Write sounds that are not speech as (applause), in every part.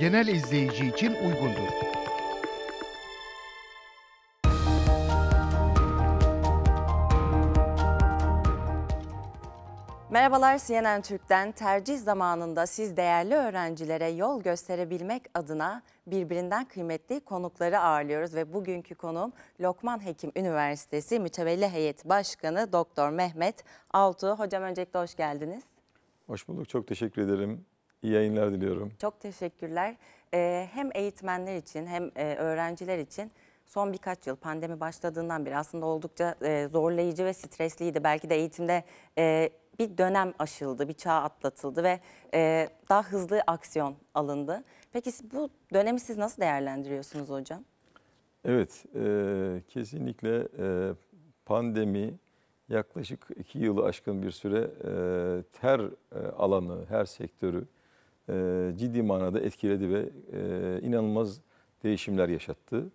genel izleyici için uygundur. Merhabalar CNN Türk'ten tercih zamanında siz değerli öğrencilere yol gösterebilmek adına birbirinden kıymetli konukları ağırlıyoruz ve bugünkü konuğum Lokman Hekim Üniversitesi Mütevelli Heyet Başkanı Doktor Mehmet Altuğ. Hocam öncelikle hoş geldiniz. Hoş bulduk. Çok teşekkür ederim. İyi yayınlar diliyorum. Çok teşekkürler. Ee, hem eğitmenler için hem e, öğrenciler için son birkaç yıl pandemi başladığından beri aslında oldukça e, zorlayıcı ve stresliydi. Belki de eğitimde e, bir dönem aşıldı, bir çağ atlatıldı ve daha hızlı aksiyon alındı. Peki bu dönemi siz nasıl değerlendiriyorsunuz hocam? Evet, e, kesinlikle e, pandemi yaklaşık iki yılı aşkın bir süre e, her e, alanı, her sektörü e, ciddi manada etkiledi ve e, inanılmaz değişimler yaşattı.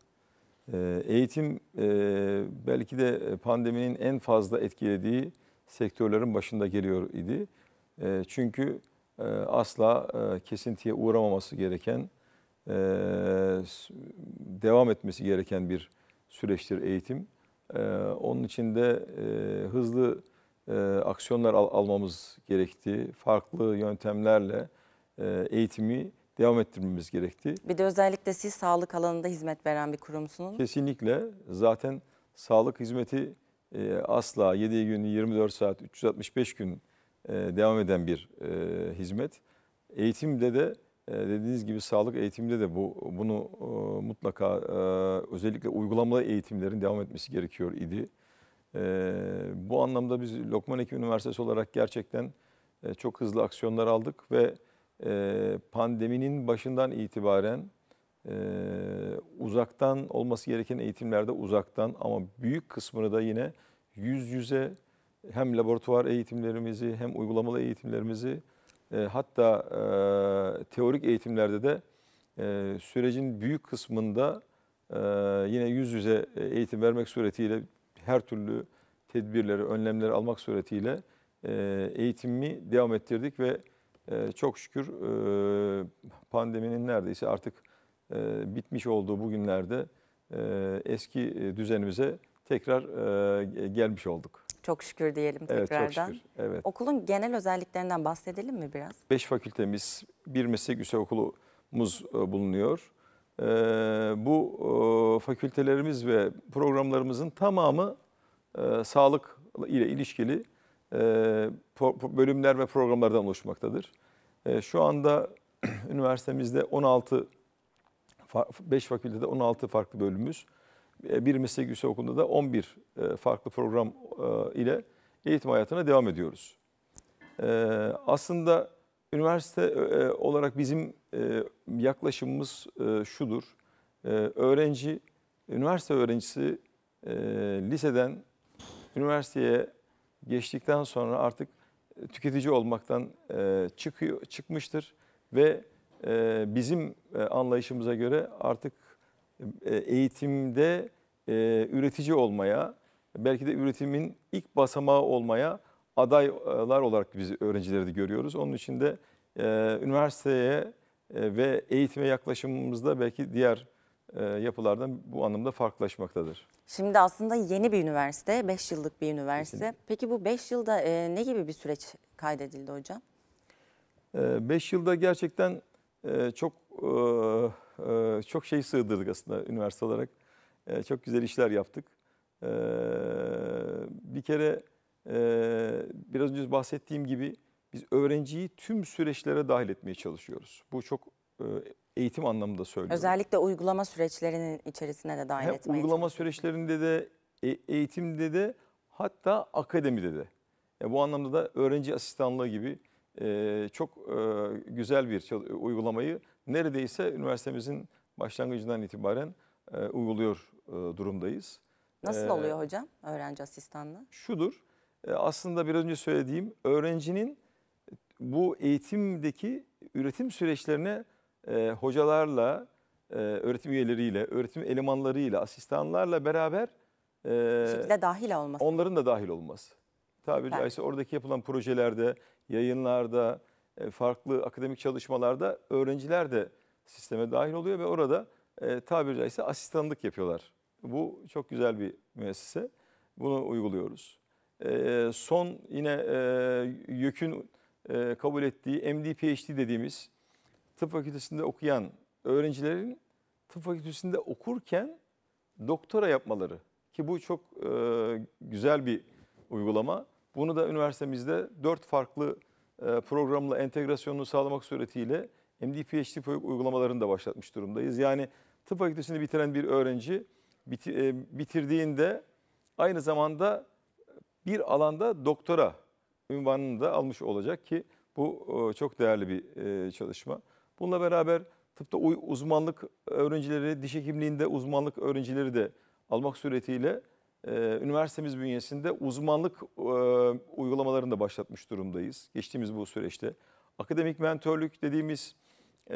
E, eğitim e, belki de pandeminin en fazla etkilediği sektörlerin başında geliyor idi. E, çünkü e, asla e, kesintiye uğramaması gereken, e, devam etmesi gereken bir süreçtir eğitim. E, onun için de e, hızlı e, aksiyonlar al, almamız gerektiği, Farklı yöntemlerle e, eğitimi devam ettirmemiz gerekti. Bir de özellikle siz sağlık alanında hizmet veren bir kurumsunuz. Kesinlikle. Zaten sağlık hizmeti e, asla 7 günü 24 saat 365 gün e, devam eden bir e, hizmet. Eğitimde de e, dediğiniz gibi sağlık eğitimde de bu bunu e, mutlaka e, özellikle uygulamalı eğitimlerin devam etmesi gerekiyor idi. E, bu anlamda biz Lokman Hekim Üniversitesi olarak gerçekten e, çok hızlı aksiyonlar aldık ve ee, pandeminin başından itibaren e, uzaktan olması gereken eğitimlerde uzaktan ama büyük kısmını da yine yüz yüze hem laboratuvar eğitimlerimizi hem uygulamalı eğitimlerimizi e, hatta e, teorik eğitimlerde de sürecin büyük kısmında yine yüz yüze eğitim vermek suretiyle her türlü tedbirleri, önlemleri almak suretiyle e, eğitimi devam ettirdik ve ee, çok şükür e, pandeminin neredeyse artık e, bitmiş olduğu bugünlerde e, eski düzenimize tekrar e, gelmiş olduk. Çok şükür diyelim tekrardan. Evet, çok şükür. Evet. Okulun genel özelliklerinden bahsedelim mi biraz? Beş fakültemiz, bir meslek yüksek okulumuz bulunuyor. bu fakültelerimiz ve programlarımızın tamamı sağlık ile ilişkili e, bölümler ve programlardan oluşmaktadır. E, şu anda (clears throat) üniversitemizde 16 5 fakültede 16 farklı bölümümüz. E, bir meslek yüksek okulunda da 11 farklı program ile eğitim hayatına devam ediyoruz. Aslında üniversite olarak bizim yaklaşımımız şudur. Öğrenci, üniversite öğrencisi liseden üniversiteye geçtikten sonra artık e, tüketici olmaktan e, çıkıyor çıkmıştır ve e, bizim anlayışımıza göre artık eğitimde üretici olmaya belki de üretimin ilk basamağı olmaya adaylar olarak biz öğrencileri de görüyoruz. Onun için de üniversiteye ve eğitime yaklaşımımızda belki diğer e, yapılardan bu anlamda farklılaşmaktadır. Şimdi aslında yeni bir üniversite, 5 yıllık bir üniversite. Kesinlikle. Peki bu 5 yılda e, ne gibi bir süreç kaydedildi hocam? 5 e, yılda gerçekten çok çok şey sığdırdık aslında üniversite olarak. Çok güzel işler yaptık. Bir kere biraz önce bahsettiğim gibi biz öğrenciyi tüm süreçlere dahil etmeye çalışıyoruz. Bu çok eğitim anlamında söylüyorum. Özellikle uygulama süreçlerinin içerisine de dahil Hem etmeye uygulama süreçlerinde de, e, eğitimde de hatta akademide de. Yani bu anlamda da öğrenci asistanlığı gibi e, çok e, güzel bir uygulamayı neredeyse üniversitemizin başlangıcından itibaren e, uyguluyor e, durumdayız. Nasıl ee, oluyor hocam öğrenci asistanlığı? Şudur, e, aslında biraz önce söylediğim öğrencinin bu eğitimdeki üretim süreçlerine e, hocalarla, e, öğretim üyeleriyle, öğretim elemanlarıyla, asistanlarla beraber e, şekilde dahil olması. onların da dahil olması. Tabiri Süper. caizse oradaki yapılan projelerde, yayınlarda, e, farklı akademik çalışmalarda öğrenciler de sisteme dahil oluyor ve orada e, tabiri caizse asistanlık yapıyorlar. Bu çok güzel bir müessese. Bunu uyguluyoruz. E, son yine e, YÖK'ün e, kabul ettiği MD-PhD dediğimiz tıp fakültesinde okuyan öğrencilerin tıp fakültesinde okurken doktora yapmaları ki bu çok e, güzel bir uygulama. Bunu da üniversitemizde dört farklı e, programla entegrasyonunu sağlamak suretiyle MD-PhD uygulamalarını da başlatmış durumdayız. Yani tıp fakültesini bitiren bir öğrenci e, bitirdiğinde aynı zamanda bir alanda doktora ünvanını da almış olacak ki bu e, çok değerli bir e, çalışma. Bununla beraber tıpta uzmanlık öğrencileri, diş hekimliğinde uzmanlık öğrencileri de almak suretiyle e, üniversitemiz bünyesinde uzmanlık e, uygulamalarını da başlatmış durumdayız geçtiğimiz bu süreçte. Akademik mentörlük dediğimiz e,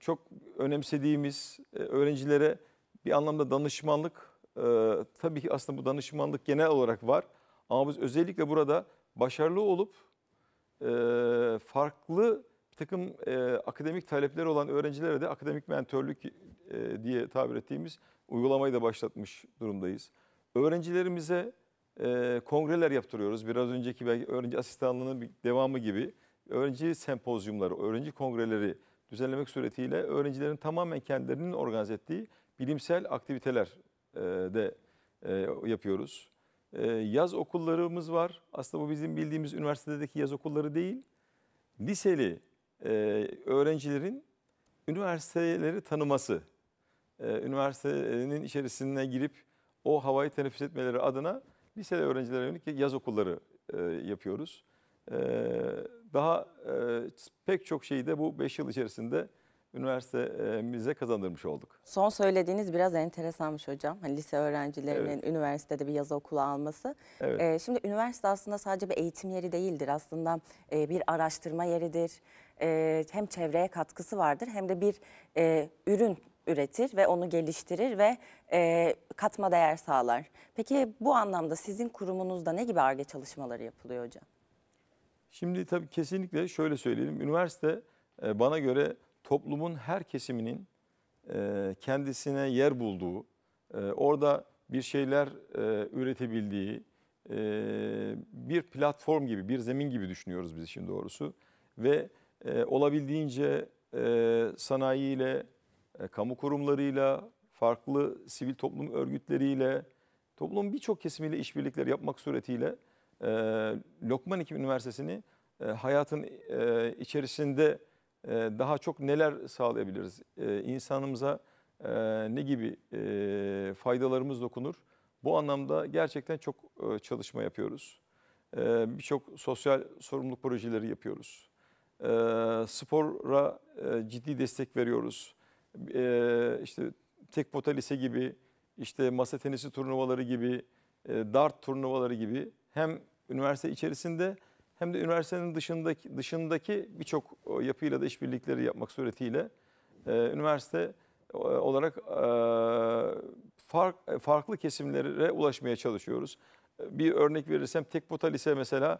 çok önemsediğimiz e, öğrencilere bir anlamda danışmanlık e, tabii ki aslında bu danışmanlık genel olarak var ama biz özellikle burada başarılı olup e, farklı takım e, akademik talepleri olan öğrencilere de akademik mentörlük e, diye tabir ettiğimiz uygulamayı da başlatmış durumdayız. Öğrencilerimize e, kongreler yaptırıyoruz. Biraz önceki belki öğrenci asistanlığının bir devamı gibi öğrenci sempozyumları, öğrenci kongreleri düzenlemek suretiyle öğrencilerin tamamen kendilerinin organize ettiği bilimsel aktiviteler e, de e, yapıyoruz. E, yaz okullarımız var. Aslında bu bizim bildiğimiz üniversitedeki yaz okulları değil. Liseli e, öğrencilerin üniversiteleri tanıması, e, üniversitenin içerisine girip o havayı teneffüs etmeleri adına lise öğrencilere yönelik yaz okulları e, yapıyoruz. E, daha e, pek çok şeyi de bu 5 yıl içerisinde üniversitemize kazandırmış olduk. Son söylediğiniz biraz enteresanmış hocam. Hani lise öğrencilerinin evet. üniversitede bir yaz okulu alması. Evet. Ee, şimdi üniversite aslında sadece bir eğitim yeri değildir. Aslında e, bir araştırma yeridir e, hem çevreye katkısı vardır hem de bir e, ürün üretir ve onu geliştirir ve e, katma değer sağlar. Peki bu anlamda sizin kurumunuzda ne gibi ARGE çalışmaları yapılıyor hocam? Şimdi tabii kesinlikle şöyle söyleyelim. Üniversite e, bana göre toplumun her kesiminin e, kendisine yer bulduğu, e, orada bir şeyler e, üretebildiği e, bir platform gibi, bir zemin gibi düşünüyoruz biz işin doğrusu. Ve e, olabildiğince e, sanayiyle, e, kamu kurumlarıyla, farklı sivil toplum örgütleriyle, toplumun birçok kesimiyle işbirlikleri yapmak suretiyle e, Lokman Hekim Üniversitesi'ni e, hayatın e, içerisinde e, daha çok neler sağlayabiliriz? E, insanımıza e, ne gibi e, faydalarımız dokunur? Bu anlamda gerçekten çok e, çalışma yapıyoruz. E, Birçok sosyal sorumluluk projeleri yapıyoruz e, spora e, ciddi destek veriyoruz. E, işte tek pota lise gibi, işte masa tenisi turnuvaları gibi, e, dart turnuvaları gibi hem üniversite içerisinde hem de üniversitenin dışındaki dışındaki birçok yapıyla da işbirlikleri yapmak suretiyle e, üniversite olarak fark, farklı kesimlere ulaşmaya çalışıyoruz. Bir örnek verirsem Tekpota Lise mesela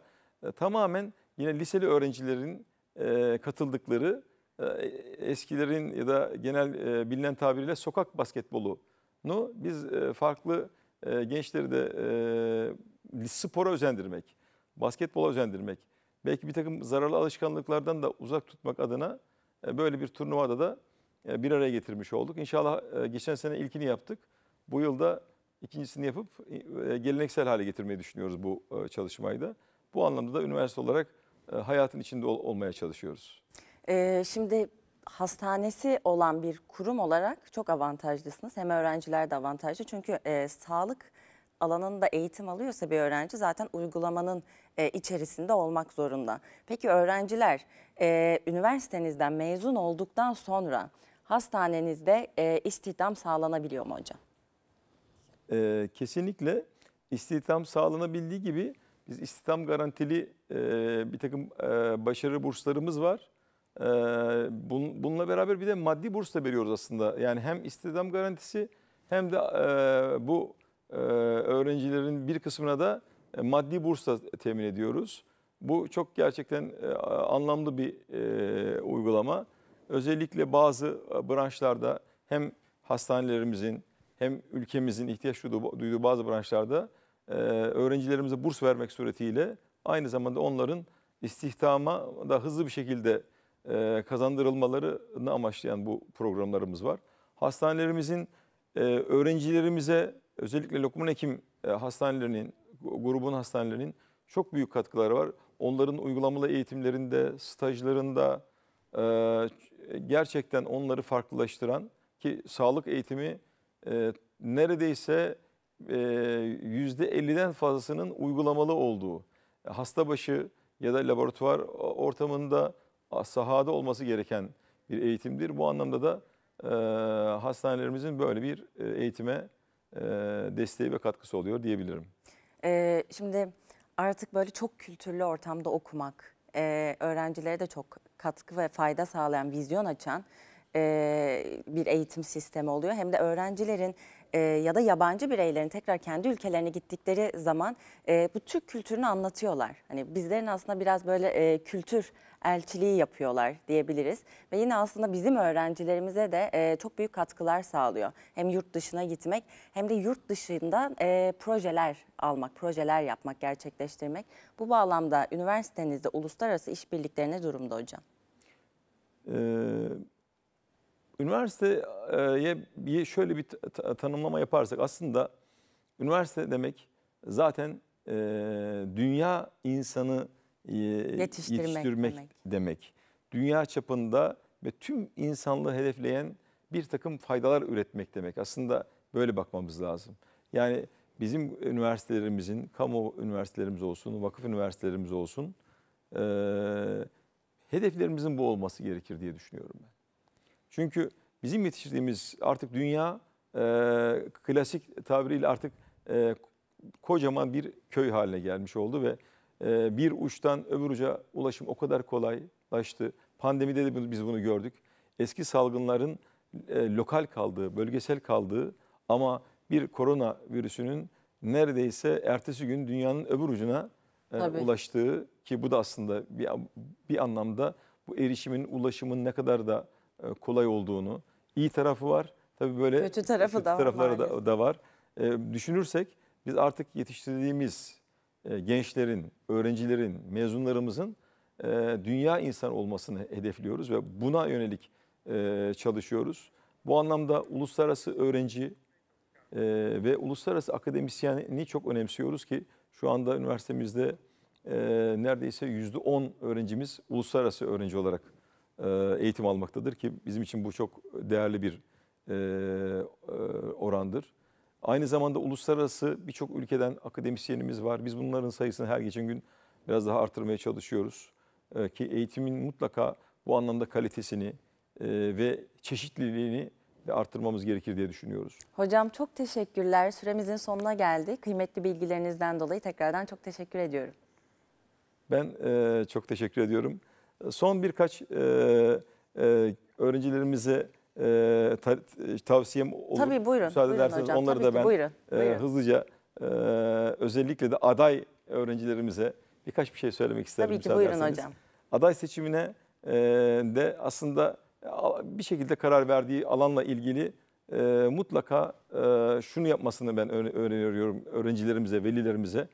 tamamen yine liseli öğrencilerin e, katıldıkları e, eskilerin ya da genel e, bilinen tabiriyle sokak basketbolunu biz e, farklı e, gençleri de e, spora özendirmek, basketbola özendirmek, belki bir takım zararlı alışkanlıklardan da uzak tutmak adına e, böyle bir turnuvada da e, bir araya getirmiş olduk. İnşallah e, geçen sene ilkini yaptık. Bu yılda ikincisini yapıp e, geleneksel hale getirmeyi düşünüyoruz bu e, çalışmayı da. Bu anlamda da üniversite olarak e, hayatın içinde ol, olmaya çalışıyoruz. Ee, şimdi hastanesi olan bir kurum olarak çok avantajlısınız. Hem öğrenciler de avantajlı çünkü e, sağlık alanında eğitim alıyorsa bir öğrenci zaten uygulamanın e, içerisinde olmak zorunda. Peki öğrenciler e, üniversitenizden mezun olduktan sonra hastanenizde e, istihdam sağlanabiliyor mu hocam? E, kesinlikle istihdam sağlanabildiği gibi biz istihdam garantili e, bir takım e, başarı burslarımız var. E, bun, bununla beraber bir de maddi burs da veriyoruz aslında. Yani hem istihdam garantisi hem de e, bu e, öğrencilerin bir kısmına da e, maddi burs da temin ediyoruz. Bu çok gerçekten e, anlamlı bir e, uygulama. Özellikle bazı e, branşlarda hem hastanelerimizin hem ülkemizin ihtiyaç duyduğu, duyduğu bazı branşlarda e, öğrencilerimize burs vermek suretiyle aynı zamanda onların istihdama da hızlı bir şekilde e, kazandırılmalarını amaçlayan bu programlarımız var. Hastanelerimizin e, öğrencilerimize özellikle Lokman Hekim e, hastanelerinin, grubun hastanelerinin çok büyük katkıları var. Onların uygulamalı eğitimlerinde, stajlarında e, gerçekten onları farklılaştıran ki sağlık eğitimi neredeyse e, %50'den fazlasının uygulamalı olduğu, e, hasta başı ya da laboratuvar ortamında sahada olması gereken bir eğitimdir. Bu anlamda da e, hastanelerimizin böyle bir e, eğitime e, desteği ve katkısı oluyor diyebilirim. Ee, şimdi artık böyle çok kültürlü ortamda okumak, e, öğrencilere de çok katkı ve fayda sağlayan, vizyon açan e, bir eğitim sistemi oluyor. Hem de öğrencilerin e, ya da yabancı bireylerin tekrar kendi ülkelerine gittikleri zaman e, bu Türk kültürünü anlatıyorlar. Hani bizlerin aslında biraz böyle e, kültür elçiliği yapıyorlar diyebiliriz. Ve yine aslında bizim öğrencilerimize de e, çok büyük katkılar sağlıyor. Hem yurt dışına gitmek hem de yurt dışında e, projeler almak, projeler yapmak, gerçekleştirmek. Bu bağlamda üniversitenizde uluslararası işbirliklerine durumda hocam? Ee, Üniversiteye şöyle bir tanımlama yaparsak aslında üniversite demek zaten e, dünya insanı e, yetiştirmek, yetiştirmek demek. demek. Dünya çapında ve tüm insanlığı hedefleyen bir takım faydalar üretmek demek. Aslında böyle bakmamız lazım. Yani bizim üniversitelerimizin, kamu üniversitelerimiz olsun, vakıf üniversitelerimiz olsun, e, hedeflerimizin bu olması gerekir diye düşünüyorum ben. Çünkü bizim yetiştirdiğimiz artık dünya e, klasik tabiriyle artık e, kocaman bir köy haline gelmiş oldu ve e, bir uçtan öbür uca ulaşım o kadar kolaylaştı. Pandemide de biz bunu gördük. Eski salgınların e, lokal kaldığı, bölgesel kaldığı ama bir korona virüsünün neredeyse ertesi gün dünyanın öbür ucuna e, ulaştığı ki bu da aslında bir, bir anlamda bu erişimin, ulaşımın ne kadar da e, kolay olduğunu. İyi tarafı var. Tabii böyle kötü tarafı kötü da tarafları da, da var. E, düşünürsek biz artık yetiştirdiğimiz e, gençlerin, öğrencilerin, mezunlarımızın e, dünya insan olmasını hedefliyoruz ve buna yönelik e, çalışıyoruz. Bu anlamda uluslararası öğrenci e, ve uluslararası akademisyeni çok önemsiyoruz ki şu anda üniversitemizde e, neredeyse %10 öğrencimiz uluslararası öğrenci olarak e, eğitim almaktadır ki bizim için bu çok değerli bir e, e, orandır. Aynı zamanda uluslararası birçok ülkeden akademisyenimiz var. Biz bunların sayısını her geçen gün biraz daha artırmaya çalışıyoruz. Ki eğitimin mutlaka bu anlamda kalitesini ve çeşitliliğini arttırmamız gerekir diye düşünüyoruz. Hocam çok teşekkürler. Süremizin sonuna geldi. Kıymetli bilgilerinizden dolayı tekrardan çok teşekkür ediyorum. Ben çok teşekkür ediyorum. Son birkaç e, e, öğrencilerimize e, ta, tavsiyem olur. Tabii buyurun. Müsaade buyurun ederseniz hocam, onları da ki, ben buyurun, e, buyurun. E, hızlıca e, özellikle de aday öğrencilerimize birkaç bir şey söylemek isterim. Tabii ki buyurun ederseniz. hocam. Aday seçimine e, de aslında e, bir şekilde karar verdiği alanla ilgili e, mutlaka e, şunu yapmasını ben öğreniyorum öğrencilerimize, velilerimize.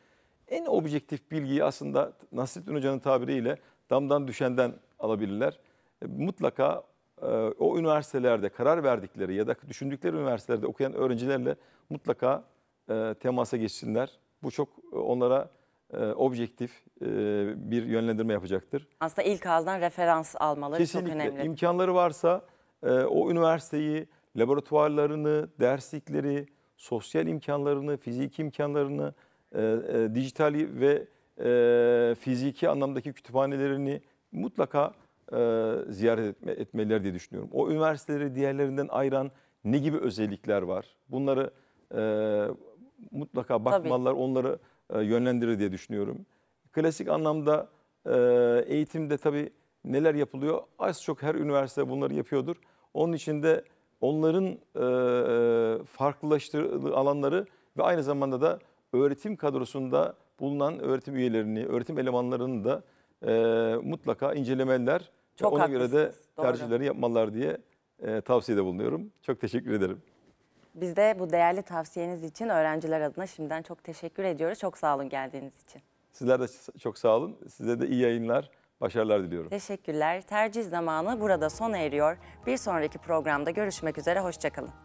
En objektif bilgiyi aslında Nasrettin Hoca'nın tabiriyle damdan düşenden alabilirler. E, mutlaka e, o üniversitelerde karar verdikleri ya da düşündükleri üniversitelerde okuyan öğrencilerle mutlaka e, temasa geçsinler. Bu çok onlara objektif bir yönlendirme yapacaktır. Aslında ilk ağızdan referans almaları Kesinlikle. çok önemli. İmkanları varsa o üniversiteyi, laboratuvarlarını, derslikleri, sosyal imkanlarını, fiziki imkanlarını, dijitali ve e, fiziki anlamdaki kütüphanelerini mutlaka e, ziyaret etme, etmeleri diye düşünüyorum. O üniversiteleri diğerlerinden ayıran ne gibi özellikler var? Bunları e, mutlaka bakmalılar, Tabii. onları e, yönlendirir diye düşünüyorum. Klasik anlamda e, eğitimde tabii neler yapılıyor? Az çok her üniversite bunları yapıyordur. Onun içinde onların e, e farklılaştırdığı alanları ve aynı zamanda da öğretim kadrosunda bulunan öğretim üyelerini, öğretim elemanlarını da e, mutlaka incelemeler. Çok ona göre de tercihleri yapmalar diye e, tavsiyede bulunuyorum. Çok teşekkür ederim. Biz de bu değerli tavsiyeniz için öğrenciler adına şimdiden çok teşekkür ediyoruz. Çok sağ olun geldiğiniz için. Sizler de çok sağ olun. Size de iyi yayınlar, başarılar diliyorum. Teşekkürler. Tercih zamanı burada sona eriyor. Bir sonraki programda görüşmek üzere. Hoşçakalın.